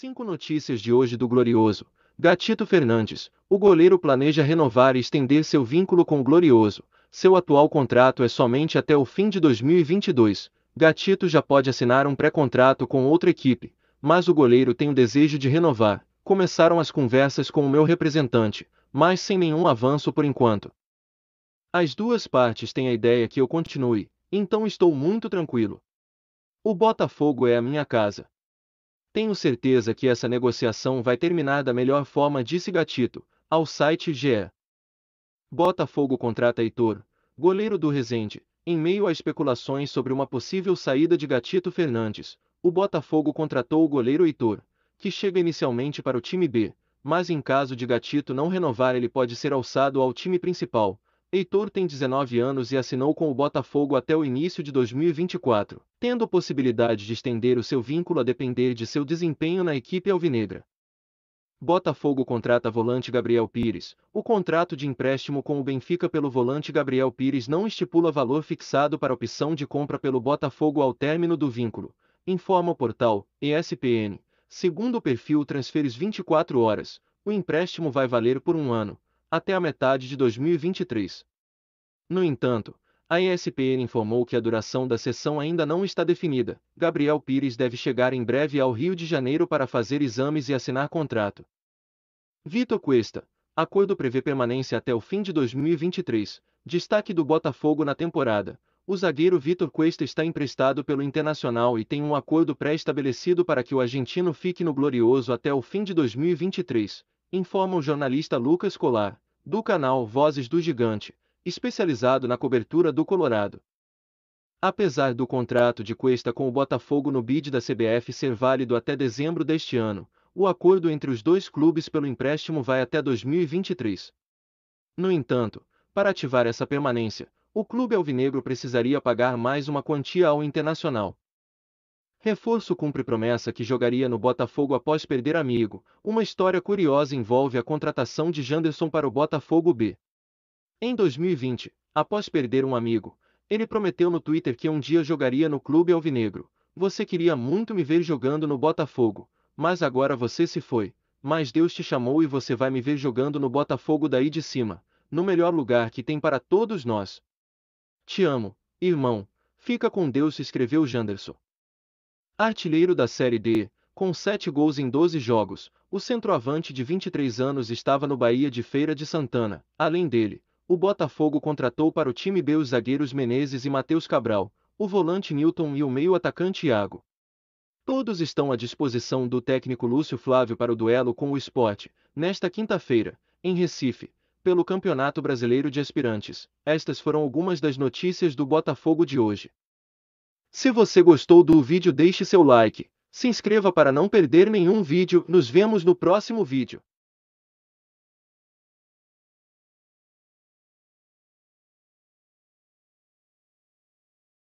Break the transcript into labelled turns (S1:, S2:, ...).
S1: Cinco notícias de hoje do Glorioso. Gatito Fernandes, o goleiro planeja renovar e estender seu vínculo com o Glorioso. Seu atual contrato é somente até o fim de 2022. Gatito já pode assinar um pré-contrato com outra equipe, mas o goleiro tem o desejo de renovar. Começaram as conversas com o meu representante, mas sem nenhum avanço por enquanto. As duas partes têm a ideia que eu continue, então estou muito tranquilo. O Botafogo é a minha casa tenho certeza que essa negociação vai terminar da melhor forma, disse Gatito, ao site GE. Botafogo contrata Heitor, goleiro do Resende. Em meio a especulações sobre uma possível saída de Gatito Fernandes, o Botafogo contratou o goleiro Heitor, que chega inicialmente para o time B, mas em caso de Gatito não renovar ele pode ser alçado ao time principal, Heitor tem 19 anos e assinou com o Botafogo até o início de 2024, tendo possibilidade de estender o seu vínculo a depender de seu desempenho na equipe alvinegra. Botafogo contrata volante Gabriel Pires. O contrato de empréstimo com o Benfica pelo volante Gabriel Pires não estipula valor fixado para opção de compra pelo Botafogo ao término do vínculo, informa o portal ESPN. Segundo o perfil Transferes 24 horas, o empréstimo vai valer por um ano até a metade de 2023. No entanto, a ESPN informou que a duração da sessão ainda não está definida. Gabriel Pires deve chegar em breve ao Rio de Janeiro para fazer exames e assinar contrato. Vitor Cuesta. Acordo prevê permanência até o fim de 2023. Destaque do Botafogo na temporada. O zagueiro Vitor Cuesta está emprestado pelo Internacional e tem um acordo pré-estabelecido para que o argentino fique no Glorioso até o fim de 2023 informa o jornalista Lucas Colar, do canal Vozes do Gigante, especializado na cobertura do Colorado. Apesar do contrato de Cuesta com o Botafogo no bid da CBF ser válido até dezembro deste ano, o acordo entre os dois clubes pelo empréstimo vai até 2023. No entanto, para ativar essa permanência, o clube alvinegro precisaria pagar mais uma quantia ao Internacional. Reforço cumpre promessa que jogaria no Botafogo após perder amigo. Uma história curiosa envolve a contratação de Janderson para o Botafogo B. Em 2020, após perder um amigo, ele prometeu no Twitter que um dia jogaria no clube alvinegro. Você queria muito me ver jogando no Botafogo, mas agora você se foi. Mas Deus te chamou e você vai me ver jogando no Botafogo daí de cima, no melhor lugar que tem para todos nós. Te amo, irmão. Fica com Deus, escreveu Janderson. Artilheiro da Série D, com 7 gols em 12 jogos, o centroavante de 23 anos estava no Bahia de Feira de Santana. Além dele, o Botafogo contratou para o time B os zagueiros Menezes e Matheus Cabral, o volante Newton e o meio-atacante Iago. Todos estão à disposição do técnico Lúcio Flávio para o duelo com o esporte, nesta quinta-feira, em Recife, pelo Campeonato Brasileiro de Aspirantes. Estas foram algumas das notícias do Botafogo de hoje. Se você gostou do vídeo deixe seu like, se inscreva para não perder nenhum vídeo, nos vemos no próximo vídeo.